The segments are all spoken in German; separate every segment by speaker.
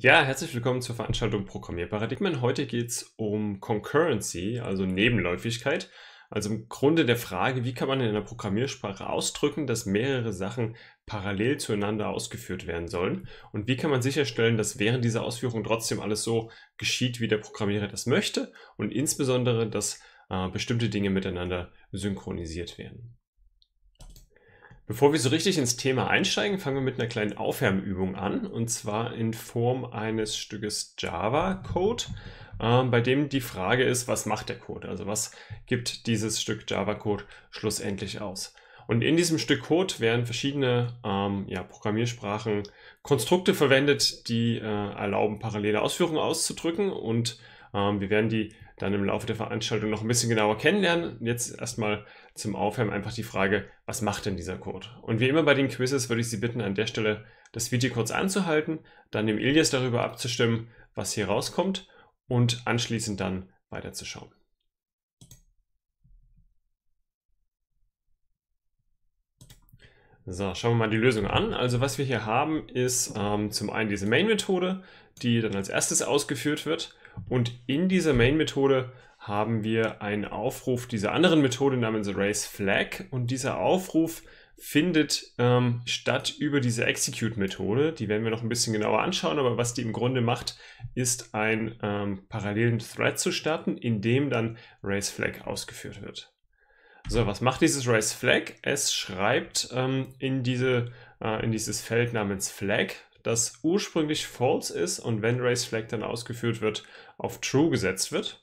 Speaker 1: Ja, herzlich willkommen zur Veranstaltung Programmierparadigmen. Heute geht es um Concurrency, also Nebenläufigkeit. Also im Grunde der Frage, wie kann man in einer Programmiersprache ausdrücken, dass mehrere Sachen parallel zueinander ausgeführt werden sollen? Und wie kann man sicherstellen, dass während dieser Ausführung trotzdem alles so geschieht, wie der Programmierer das möchte? Und insbesondere, dass äh, bestimmte Dinge miteinander synchronisiert werden. Bevor wir so richtig ins Thema einsteigen, fangen wir mit einer kleinen Aufwärmübung an und zwar in Form eines Stückes Java-Code, äh, bei dem die Frage ist, was macht der Code? Also was gibt dieses Stück Java-Code schlussendlich aus? Und in diesem Stück Code werden verschiedene ähm, ja, Programmiersprachen Konstrukte verwendet, die äh, erlauben, parallele Ausführungen auszudrücken und ähm, wir werden die dann im Laufe der Veranstaltung noch ein bisschen genauer kennenlernen. Jetzt erstmal zum Aufwärmen einfach die Frage, was macht denn dieser Code? Und wie immer bei den Quizzes würde ich Sie bitten, an der Stelle das Video kurz anzuhalten, dann dem Ilias darüber abzustimmen, was hier rauskommt und anschließend dann weiterzuschauen. So, schauen wir mal die Lösung an. Also was wir hier haben, ist ähm, zum einen diese Main-Methode, die dann als erstes ausgeführt wird. Und in dieser Main-Methode haben wir einen Aufruf dieser anderen Methode namens Raise Flag und dieser Aufruf findet ähm, statt über diese Execute-Methode. Die werden wir noch ein bisschen genauer anschauen, aber was die im Grunde macht, ist einen ähm, parallelen Thread zu starten, in dem dann Raise Flag ausgeführt wird. So, was macht dieses Raise Flag? Es schreibt ähm, in, diese, äh, in dieses Feld namens Flag, das ursprünglich false ist und wenn Raise Flag dann ausgeführt wird, auf True gesetzt wird.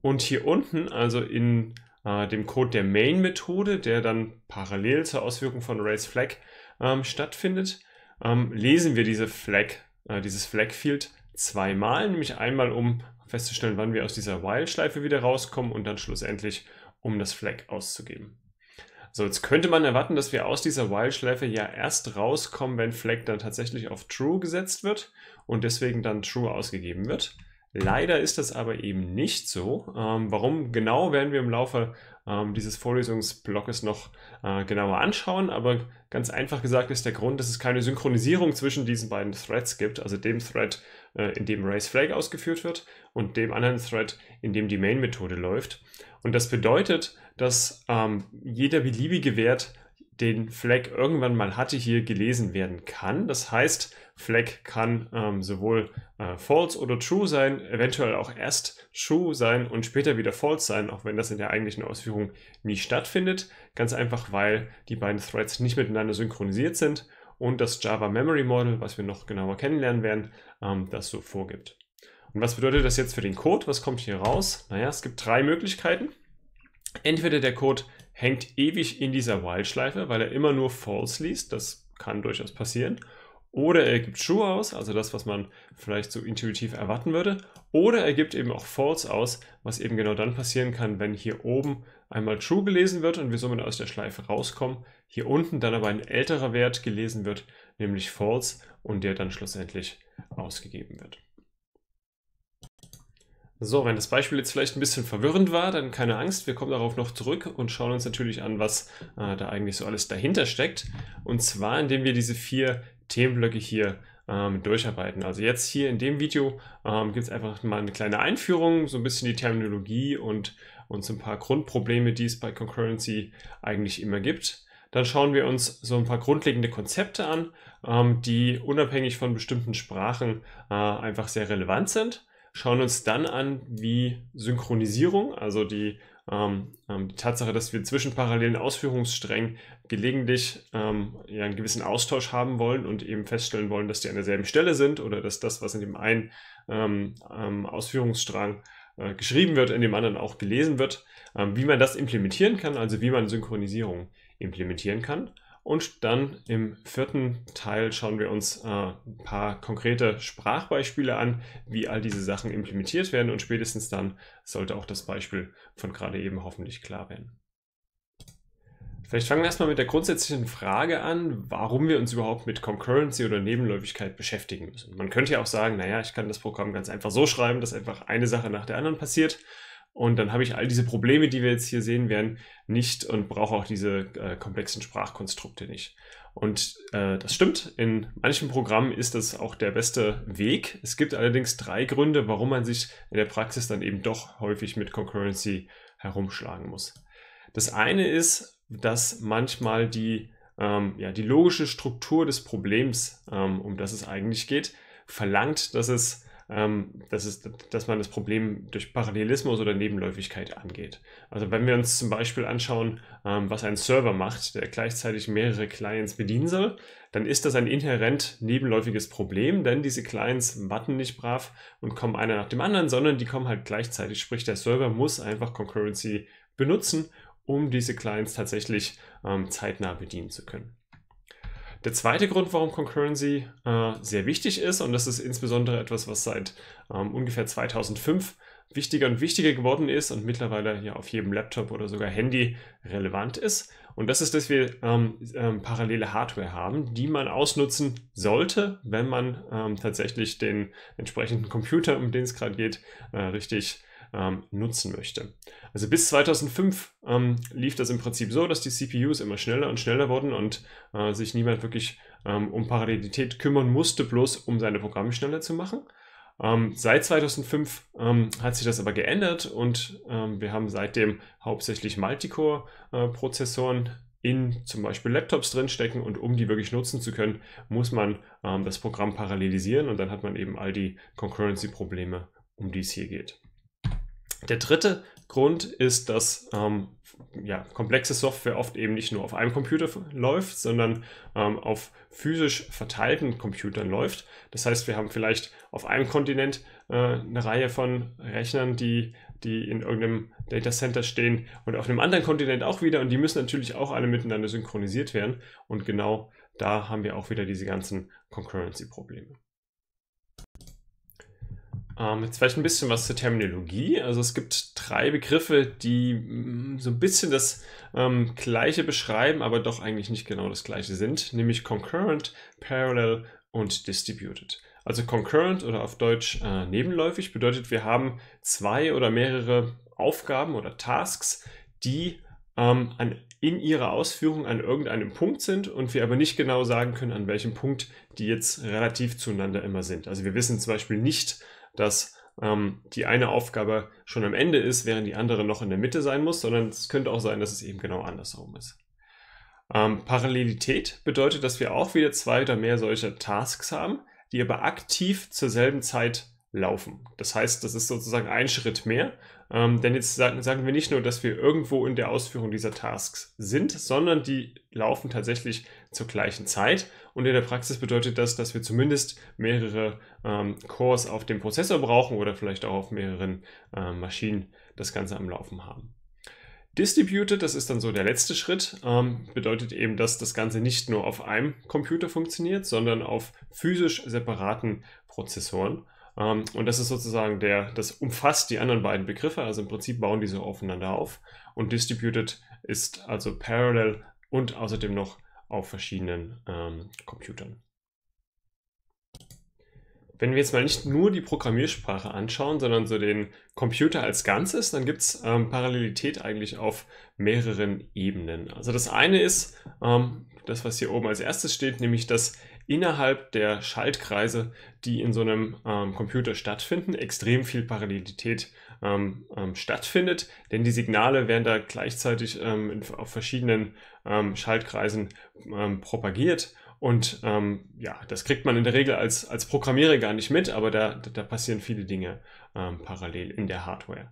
Speaker 1: Und hier unten, also in äh, dem Code der Main-Methode, der dann parallel zur Ausführung von Raise Flag ähm, stattfindet, ähm, lesen wir diese Flag, äh, dieses Flag-Field zweimal, nämlich einmal, um festzustellen, wann wir aus dieser While-Schleife wieder rauskommen und dann schlussendlich, um das Flag auszugeben. So, jetzt könnte man erwarten, dass wir aus dieser While-Schleife ja erst rauskommen, wenn Flag dann tatsächlich auf True gesetzt wird und deswegen dann True ausgegeben wird. Leider ist das aber eben nicht so. Ähm, warum genau werden wir im Laufe ähm, dieses Vorlesungsblocks noch äh, genauer anschauen, aber ganz einfach gesagt ist der Grund, dass es keine Synchronisierung zwischen diesen beiden Threads gibt, also dem Thread, äh, in dem Raise Flag ausgeführt wird und dem anderen Thread, in dem die Main-Methode läuft. Und das bedeutet, dass ähm, jeder beliebige Wert den Flag irgendwann mal hatte, hier gelesen werden kann. Das heißt, Flag kann ähm, sowohl äh, false oder true sein, eventuell auch erst true sein und später wieder false sein, auch wenn das in der eigentlichen Ausführung nie stattfindet. Ganz einfach, weil die beiden Threads nicht miteinander synchronisiert sind und das Java Memory Model, was wir noch genauer kennenlernen werden, ähm, das so vorgibt. Und was bedeutet das jetzt für den Code? Was kommt hier raus? Naja, es gibt drei Möglichkeiten. Entweder der Code hängt ewig in dieser While-Schleife, weil er immer nur false liest, das kann durchaus passieren. Oder er gibt true aus, also das, was man vielleicht so intuitiv erwarten würde. Oder er gibt eben auch false aus, was eben genau dann passieren kann, wenn hier oben einmal true gelesen wird und wir somit aus der Schleife rauskommen. Hier unten dann aber ein älterer Wert gelesen wird, nämlich false und der dann schlussendlich ausgegeben wird. So, wenn das Beispiel jetzt vielleicht ein bisschen verwirrend war, dann keine Angst, wir kommen darauf noch zurück und schauen uns natürlich an, was äh, da eigentlich so alles dahinter steckt. Und zwar, indem wir diese vier Themenblöcke hier ähm, durcharbeiten. Also jetzt hier in dem Video ähm, gibt es einfach mal eine kleine Einführung, so ein bisschen die Terminologie und uns ein paar Grundprobleme, die es bei Concurrency eigentlich immer gibt. Dann schauen wir uns so ein paar grundlegende Konzepte an, ähm, die unabhängig von bestimmten Sprachen äh, einfach sehr relevant sind schauen uns dann an, wie Synchronisierung, also die, ähm, ähm, die Tatsache, dass wir zwischen parallelen Ausführungssträngen gelegentlich ähm, ja, einen gewissen Austausch haben wollen und eben feststellen wollen, dass die an derselben Stelle sind oder dass das, was in dem einen ähm, ähm Ausführungsstrang äh, geschrieben wird, in dem anderen auch gelesen wird, ähm, wie man das implementieren kann, also wie man Synchronisierung implementieren kann. Und dann im vierten Teil schauen wir uns äh, ein paar konkrete Sprachbeispiele an, wie all diese Sachen implementiert werden und spätestens dann sollte auch das Beispiel von gerade eben hoffentlich klar werden. Vielleicht fangen wir erstmal mit der grundsätzlichen Frage an, warum wir uns überhaupt mit Concurrency oder Nebenläufigkeit beschäftigen müssen. Man könnte ja auch sagen, naja, ich kann das Programm ganz einfach so schreiben, dass einfach eine Sache nach der anderen passiert. Und dann habe ich all diese Probleme, die wir jetzt hier sehen werden, nicht und brauche auch diese äh, komplexen Sprachkonstrukte nicht. Und äh, das stimmt, in manchen Programmen ist das auch der beste Weg. Es gibt allerdings drei Gründe, warum man sich in der Praxis dann eben doch häufig mit Concurrency herumschlagen muss. Das eine ist, dass manchmal die, ähm, ja, die logische Struktur des Problems, ähm, um das es eigentlich geht, verlangt, dass es ähm, das ist, dass man das Problem durch Parallelismus oder Nebenläufigkeit angeht. Also wenn wir uns zum Beispiel anschauen, ähm, was ein Server macht, der gleichzeitig mehrere Clients bedienen soll, dann ist das ein inhärent nebenläufiges Problem, denn diese Clients warten nicht brav und kommen einer nach dem anderen, sondern die kommen halt gleichzeitig. Sprich, der Server muss einfach Concurrency benutzen, um diese Clients tatsächlich ähm, zeitnah bedienen zu können. Der zweite Grund, warum Concurrency äh, sehr wichtig ist, und das ist insbesondere etwas, was seit ähm, ungefähr 2005 wichtiger und wichtiger geworden ist und mittlerweile ja auf jedem Laptop oder sogar Handy relevant ist. Und das ist, dass wir ähm, ähm, parallele Hardware haben, die man ausnutzen sollte, wenn man ähm, tatsächlich den entsprechenden Computer, um den es gerade geht, äh, richtig ähm, nutzen möchte. Also bis 2005 ähm, lief das im Prinzip so, dass die CPUs immer schneller und schneller wurden und äh, sich niemand wirklich ähm, um Parallelität kümmern musste, bloß um seine Programme schneller zu machen. Ähm, seit 2005 ähm, hat sich das aber geändert und ähm, wir haben seitdem hauptsächlich Multicore-Prozessoren äh, in zum Beispiel Laptops drinstecken und um die wirklich nutzen zu können, muss man ähm, das Programm parallelisieren und dann hat man eben all die Concurrency-Probleme, um die es hier geht. Der dritte Grund ist, dass ähm, ja, komplexe Software oft eben nicht nur auf einem Computer läuft, sondern ähm, auf physisch verteilten Computern läuft. Das heißt, wir haben vielleicht auf einem Kontinent äh, eine Reihe von Rechnern, die, die in irgendeinem Datacenter stehen und auf einem anderen Kontinent auch wieder und die müssen natürlich auch alle miteinander synchronisiert werden und genau da haben wir auch wieder diese ganzen Concurrency-Probleme. Ähm, jetzt vielleicht ein bisschen was zur Terminologie. Also es gibt drei Begriffe, die mm, so ein bisschen das ähm, Gleiche beschreiben, aber doch eigentlich nicht genau das Gleiche sind, nämlich Concurrent, Parallel und Distributed. Also Concurrent oder auf Deutsch äh, nebenläufig bedeutet, wir haben zwei oder mehrere Aufgaben oder Tasks, die ähm, an, in ihrer Ausführung an irgendeinem Punkt sind und wir aber nicht genau sagen können, an welchem Punkt die jetzt relativ zueinander immer sind. Also wir wissen zum Beispiel nicht, dass ähm, die eine Aufgabe schon am Ende ist, während die andere noch in der Mitte sein muss, sondern es könnte auch sein, dass es eben genau andersrum ist. Ähm, Parallelität bedeutet, dass wir auch wieder zwei oder mehr solcher Tasks haben, die aber aktiv zur selben Zeit laufen. Das heißt, das ist sozusagen ein Schritt mehr. Ähm, denn jetzt sagen, sagen, wir nicht nur, dass wir irgendwo in der Ausführung dieser Tasks sind, sondern die laufen tatsächlich zur gleichen Zeit und in der Praxis bedeutet das, dass wir zumindest mehrere ähm, Cores auf dem Prozessor brauchen oder vielleicht auch auf mehreren äh, Maschinen das Ganze am Laufen haben. Distributed, das ist dann so der letzte Schritt, ähm, bedeutet eben, dass das Ganze nicht nur auf einem Computer funktioniert, sondern auf physisch separaten Prozessoren. Ähm, und das ist sozusagen der, das umfasst die anderen beiden Begriffe, also im Prinzip bauen die so aufeinander auf. Und Distributed ist also parallel und außerdem noch auf verschiedenen ähm, Computern. Wenn wir jetzt mal nicht nur die Programmiersprache anschauen, sondern so den Computer als Ganzes, dann gibt es ähm, Parallelität eigentlich auf mehreren Ebenen. Also das eine ist ähm, das, was hier oben als erstes steht, nämlich dass innerhalb der Schaltkreise, die in so einem ähm, Computer stattfinden, extrem viel Parallelität ähm, ähm, stattfindet, denn die Signale werden da gleichzeitig ähm, in, auf verschiedenen ähm, Schaltkreisen propagiert und ähm, ja, das kriegt man in der Regel als, als Programmierer gar nicht mit, aber da, da passieren viele Dinge ähm, parallel in der Hardware.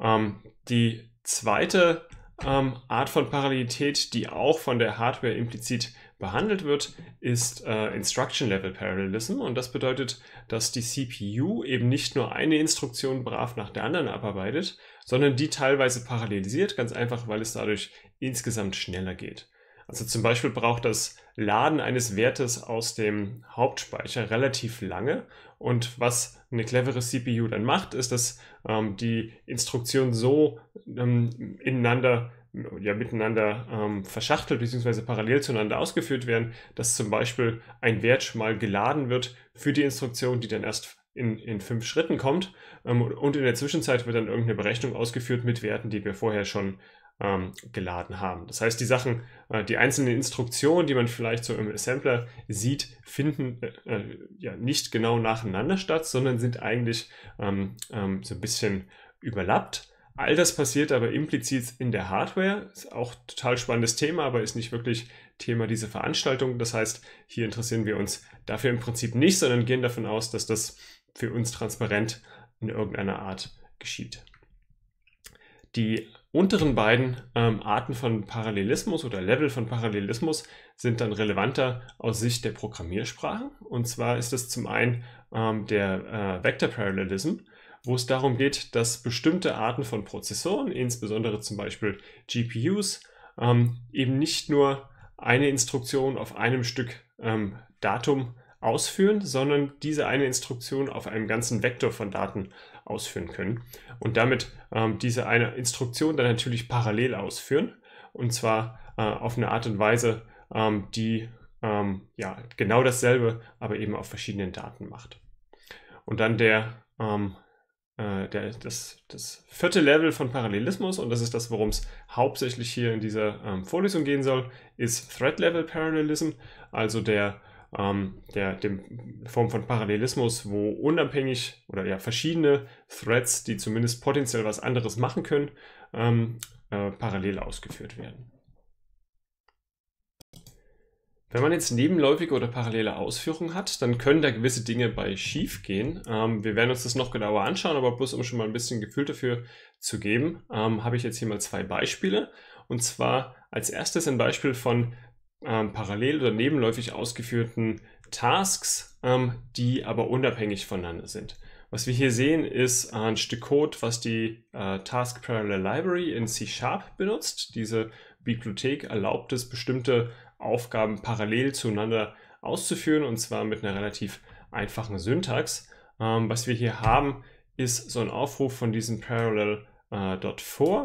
Speaker 1: Ähm, die zweite Art von Parallelität, die auch von der Hardware implizit behandelt wird, ist äh, Instruction Level Parallelism und das bedeutet, dass die CPU eben nicht nur eine Instruktion brav nach der anderen abarbeitet, sondern die teilweise parallelisiert, ganz einfach, weil es dadurch insgesamt schneller geht. Also zum Beispiel braucht das Laden eines Wertes aus dem Hauptspeicher relativ lange. Und was eine clevere CPU dann macht, ist, dass ähm, die Instruktionen so ähm, ineinander ja miteinander ähm, verschachtelt bzw. parallel zueinander ausgeführt werden, dass zum Beispiel ein Wert mal geladen wird für die Instruktion, die dann erst in, in fünf Schritten kommt ähm, und in der Zwischenzeit wird dann irgendeine Berechnung ausgeführt mit Werten, die wir vorher schon ähm, geladen haben. Das heißt, die Sachen, äh, die einzelnen Instruktionen, die man vielleicht so im Assembler sieht, finden äh, äh ja nicht genau nacheinander statt, sondern sind eigentlich ähm, ähm, so ein bisschen überlappt All das passiert aber implizit in der Hardware. Ist auch ein total spannendes Thema, aber ist nicht wirklich Thema dieser Veranstaltung. Das heißt, hier interessieren wir uns dafür im Prinzip nicht, sondern gehen davon aus, dass das für uns transparent in irgendeiner Art geschieht. Die unteren beiden ähm, Arten von Parallelismus oder Level von Parallelismus sind dann relevanter aus Sicht der Programmiersprache. Und zwar ist es zum einen ähm, der äh, Vector Parallelism wo es darum geht, dass bestimmte Arten von Prozessoren, insbesondere zum Beispiel GPUs, ähm, eben nicht nur eine Instruktion auf einem Stück ähm, Datum ausführen, sondern diese eine Instruktion auf einem ganzen Vektor von Daten ausführen können und damit ähm, diese eine Instruktion dann natürlich parallel ausführen und zwar äh, auf eine Art und Weise, ähm, die ähm, ja genau dasselbe, aber eben auf verschiedenen Daten macht. Und dann der ähm, äh, der, das, das vierte Level von Parallelismus, und das ist das, worum es hauptsächlich hier in dieser ähm, Vorlesung gehen soll, ist Thread Level Parallelism, also der, ähm, der dem Form von Parallelismus, wo unabhängig oder ja verschiedene Threads, die zumindest potenziell was anderes machen können, ähm, äh, parallel ausgeführt werden. Wenn man jetzt nebenläufige oder parallele Ausführungen hat, dann können da gewisse Dinge bei schief gehen. Ähm, wir werden uns das noch genauer anschauen, aber bloß um schon mal ein bisschen Gefühl dafür zu geben, ähm, habe ich jetzt hier mal zwei Beispiele. Und zwar als erstes ein Beispiel von ähm, parallel oder nebenläufig ausgeführten Tasks, ähm, die aber unabhängig voneinander sind. Was wir hier sehen, ist äh, ein Stück Code, was die äh, Task Parallel Library in C Sharp benutzt. Diese Bibliothek erlaubt es, bestimmte Aufgaben parallel zueinander auszuführen und zwar mit einer relativ einfachen Syntax. Ähm, was wir hier haben, ist so ein Aufruf von diesem parallel.for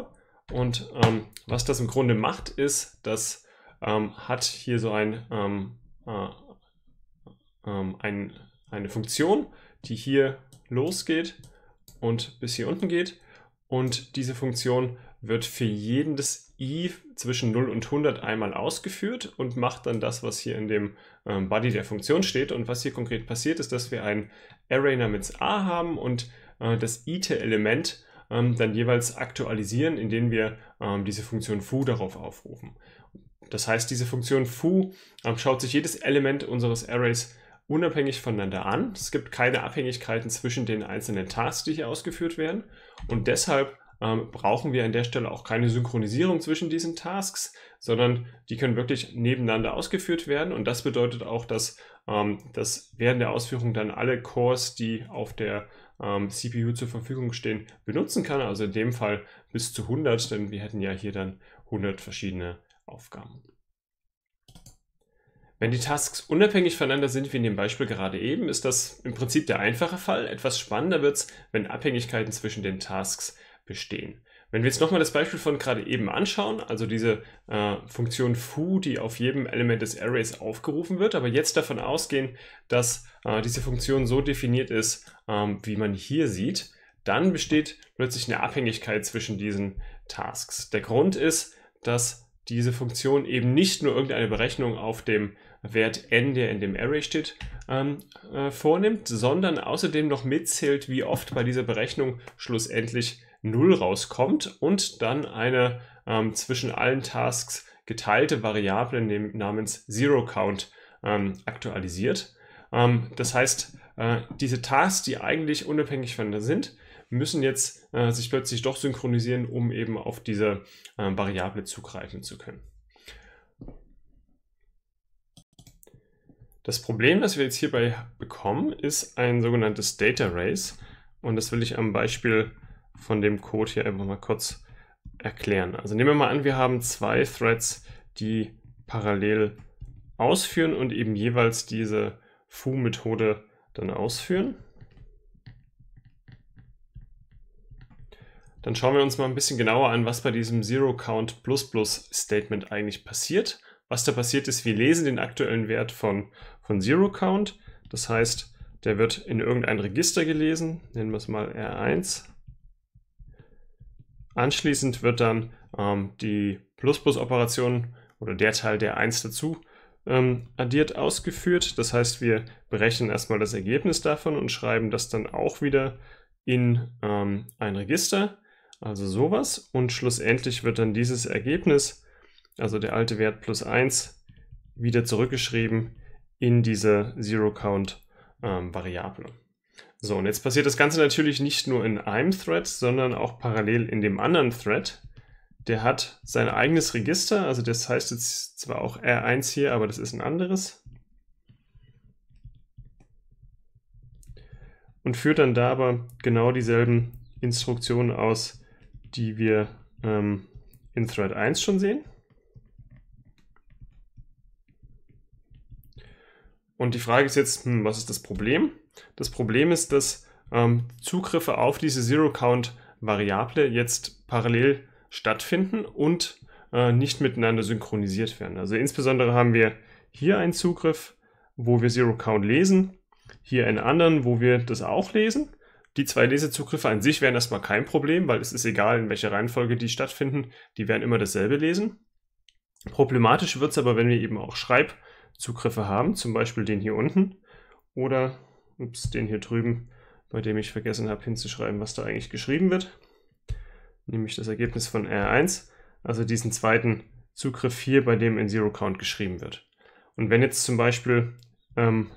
Speaker 1: äh, und ähm, was das im Grunde macht, ist, das ähm, hat hier so ein, ähm, äh, ähm, ein, eine Funktion, die hier losgeht und bis hier unten geht und diese Funktion wird für jeden des i zwischen 0 und 100 einmal ausgeführt und macht dann das, was hier in dem ähm, Body der Funktion steht. Und was hier konkret passiert, ist, dass wir ein Array namens a haben und äh, das ite Element ähm, dann jeweils aktualisieren, indem wir ähm, diese Funktion foo darauf aufrufen. Das heißt, diese Funktion foo ähm, schaut sich jedes Element unseres Arrays unabhängig voneinander an. Es gibt keine Abhängigkeiten zwischen den einzelnen Tasks, die hier ausgeführt werden. Und deshalb ähm, brauchen wir an der Stelle auch keine Synchronisierung zwischen diesen Tasks, sondern die können wirklich nebeneinander ausgeführt werden. Und das bedeutet auch, dass, ähm, dass während der Ausführung dann alle Cores, die auf der ähm, CPU zur Verfügung stehen, benutzen kann. Also in dem Fall bis zu 100, denn wir hätten ja hier dann 100 verschiedene Aufgaben. Wenn die Tasks unabhängig voneinander sind, wie in dem Beispiel gerade eben, ist das im Prinzip der einfache Fall. Etwas spannender wird es, wenn Abhängigkeiten zwischen den Tasks bestehen. Wenn wir jetzt nochmal das Beispiel von gerade eben anschauen, also diese äh, Funktion foo, die auf jedem Element des Arrays aufgerufen wird, aber jetzt davon ausgehen, dass äh, diese Funktion so definiert ist, ähm, wie man hier sieht, dann besteht plötzlich eine Abhängigkeit zwischen diesen Tasks. Der Grund ist, dass diese Funktion eben nicht nur irgendeine Berechnung auf dem Wert n, der in dem Array steht, ähm, äh, vornimmt, sondern außerdem noch mitzählt, wie oft bei dieser Berechnung schlussendlich 0 rauskommt und dann eine ähm, zwischen allen Tasks geteilte Variable namens ZeroCount ähm, aktualisiert. Ähm, das heißt, äh, diese Tasks, die eigentlich unabhängig von der sind, müssen jetzt äh, sich plötzlich doch synchronisieren, um eben auf diese äh, Variable zugreifen zu können. Das Problem, das wir jetzt hierbei bekommen, ist ein sogenanntes Data Race. Und das will ich am Beispiel von dem Code hier einfach mal kurz erklären. Also nehmen wir mal an, wir haben zwei Threads, die parallel ausführen und eben jeweils diese foo-Methode dann ausführen. Dann schauen wir uns mal ein bisschen genauer an, was bei diesem Zero Count Plus Plus Statement eigentlich passiert. Was da passiert ist, wir lesen den aktuellen Wert von, von Zero Count. Das heißt, der wird in irgendein Register gelesen, nennen wir es mal R1. Anschließend wird dann ähm, die Plus-Plus-Operation oder der Teil, der 1 dazu ähm, addiert, ausgeführt. Das heißt, wir berechnen erstmal das Ergebnis davon und schreiben das dann auch wieder in ähm, ein Register, also sowas. Und schlussendlich wird dann dieses Ergebnis, also der alte Wert plus 1, wieder zurückgeschrieben in diese Zero-Count-Variable. Ähm, so, und jetzt passiert das Ganze natürlich nicht nur in einem Thread, sondern auch parallel in dem anderen Thread. Der hat sein eigenes Register, also das heißt jetzt zwar auch R1 hier, aber das ist ein anderes. Und führt dann da aber genau dieselben Instruktionen aus, die wir ähm, in Thread 1 schon sehen. Und die Frage ist jetzt, hm, was ist das Problem? Das Problem ist, dass ähm, Zugriffe auf diese Zero-Count-Variable jetzt parallel stattfinden und äh, nicht miteinander synchronisiert werden. Also insbesondere haben wir hier einen Zugriff, wo wir Zero-Count lesen, hier einen anderen, wo wir das auch lesen. Die zwei Lesezugriffe an sich wären erstmal kein Problem, weil es ist egal, in welcher Reihenfolge die stattfinden, die werden immer dasselbe lesen. Problematisch wird es aber, wenn wir eben auch Schreibzugriffe haben, zum Beispiel den hier unten oder ups, den hier drüben, bei dem ich vergessen habe hinzuschreiben, was da eigentlich geschrieben wird, nämlich das Ergebnis von R1, also diesen zweiten Zugriff hier, bei dem in Zero Count geschrieben wird. Und wenn jetzt zum Beispiel ähm,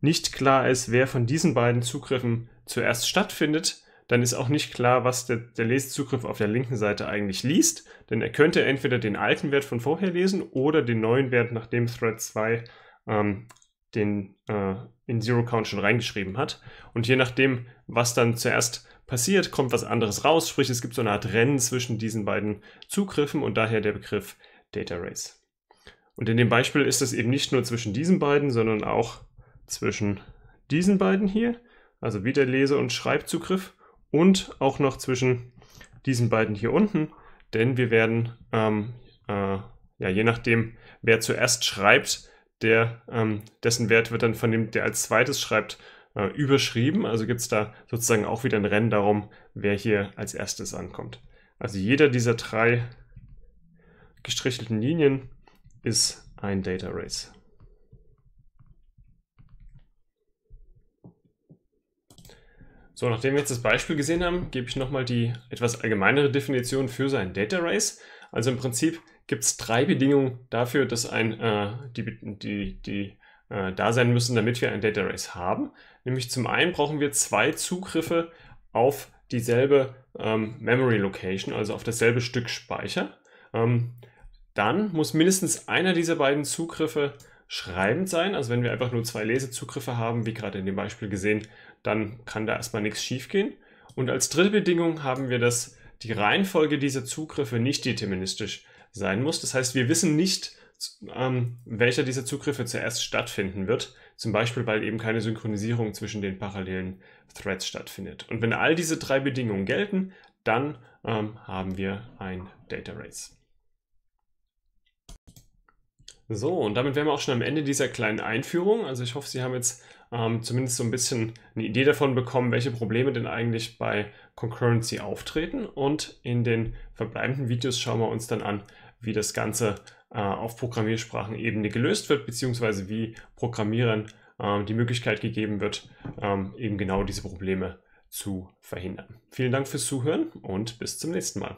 Speaker 1: nicht klar ist, wer von diesen beiden Zugriffen zuerst stattfindet, dann ist auch nicht klar, was der, der Leszugriff auf der linken Seite eigentlich liest, denn er könnte entweder den alten Wert von vorher lesen oder den neuen Wert, nachdem Thread 2 ähm, den äh, in Zero Count schon reingeschrieben hat. Und je nachdem, was dann zuerst passiert, kommt was anderes raus. Sprich, es gibt so eine Art Rennen zwischen diesen beiden Zugriffen und daher der Begriff Data Race. Und in dem Beispiel ist es eben nicht nur zwischen diesen beiden, sondern auch zwischen diesen beiden hier, also wieder Lese- und Schreibzugriff und auch noch zwischen diesen beiden hier unten, denn wir werden, ähm, äh, ja, je nachdem, wer zuerst schreibt, der, ähm, dessen Wert wird dann von dem, der als zweites schreibt, äh, überschrieben. Also gibt es da sozusagen auch wieder ein Rennen darum, wer hier als erstes ankommt. Also jeder dieser drei gestrichelten Linien ist ein Data Race. So, nachdem wir jetzt das Beispiel gesehen haben, gebe ich nochmal die etwas allgemeinere Definition für so ein Data Race. Also im Prinzip gibt es drei Bedingungen dafür, dass ein, äh, die, die, die äh, da sein müssen, damit wir ein Data Race haben. Nämlich zum einen brauchen wir zwei Zugriffe auf dieselbe ähm, Memory Location, also auf dasselbe Stück Speicher. Ähm, dann muss mindestens einer dieser beiden Zugriffe schreibend sein. Also wenn wir einfach nur zwei Lesezugriffe haben, wie gerade in dem Beispiel gesehen, dann kann da erstmal nichts schiefgehen. Und als dritte Bedingung haben wir, dass die Reihenfolge dieser Zugriffe nicht deterministisch ist sein muss. Das heißt, wir wissen nicht, ähm, welcher dieser Zugriffe zuerst stattfinden wird. Zum Beispiel, weil eben keine Synchronisierung zwischen den parallelen Threads stattfindet. Und wenn all diese drei Bedingungen gelten, dann ähm, haben wir ein Data Race. So, und damit wären wir auch schon am Ende dieser kleinen Einführung. Also ich hoffe, Sie haben jetzt ähm, zumindest so ein bisschen eine Idee davon bekommen, welche Probleme denn eigentlich bei Concurrency auftreten. Und in den verbleibenden Videos schauen wir uns dann an, wie das Ganze äh, auf Programmiersprachenebene gelöst wird, beziehungsweise wie Programmierern äh, die Möglichkeit gegeben wird, ähm, eben genau diese Probleme zu verhindern. Vielen Dank fürs Zuhören und bis zum nächsten Mal.